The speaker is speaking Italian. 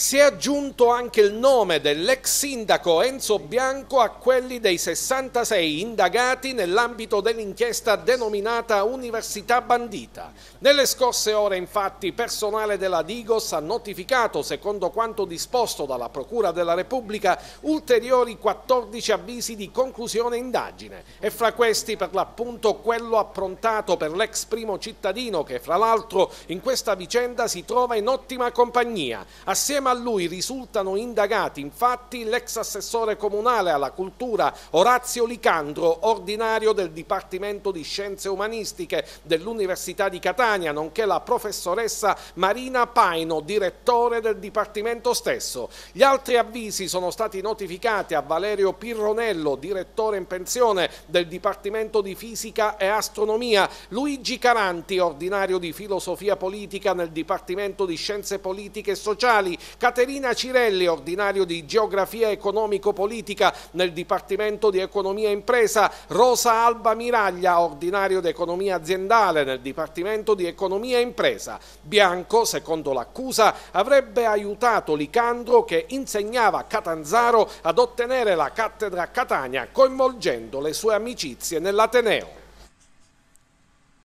Si è aggiunto anche il nome dell'ex sindaco Enzo Bianco a quelli dei 66 indagati nell'ambito dell'inchiesta denominata Università Bandita. Nelle scorse ore infatti personale della Digos ha notificato, secondo quanto disposto dalla Procura della Repubblica, ulteriori 14 avvisi di conclusione indagine e fra questi per l'appunto quello approntato per l'ex primo cittadino che fra l'altro in questa vicenda si trova in ottima compagnia. Assieme Insieme a lui risultano indagati infatti l'ex assessore comunale alla cultura Orazio Licandro, ordinario del Dipartimento di Scienze Umanistiche dell'Università di Catania, nonché la professoressa Marina Paino, direttore del Dipartimento stesso. Gli altri avvisi sono stati notificati a Valerio Pirronello, direttore in pensione del Dipartimento di Fisica e Astronomia, Luigi Caranti, ordinario di Filosofia Politica nel Dipartimento di Scienze Politiche e Sociali, Caterina Cirelli, ordinario di Geografia Economico-Politica nel Dipartimento di Economia e Impresa, Rosa Alba Miraglia, ordinario di Economia Aziendale nel Dipartimento di Economia e Impresa. Bianco, secondo l'accusa, avrebbe aiutato Licandro che insegnava a Catanzaro ad ottenere la cattedra a Catania coinvolgendo le sue amicizie nell'Ateneo.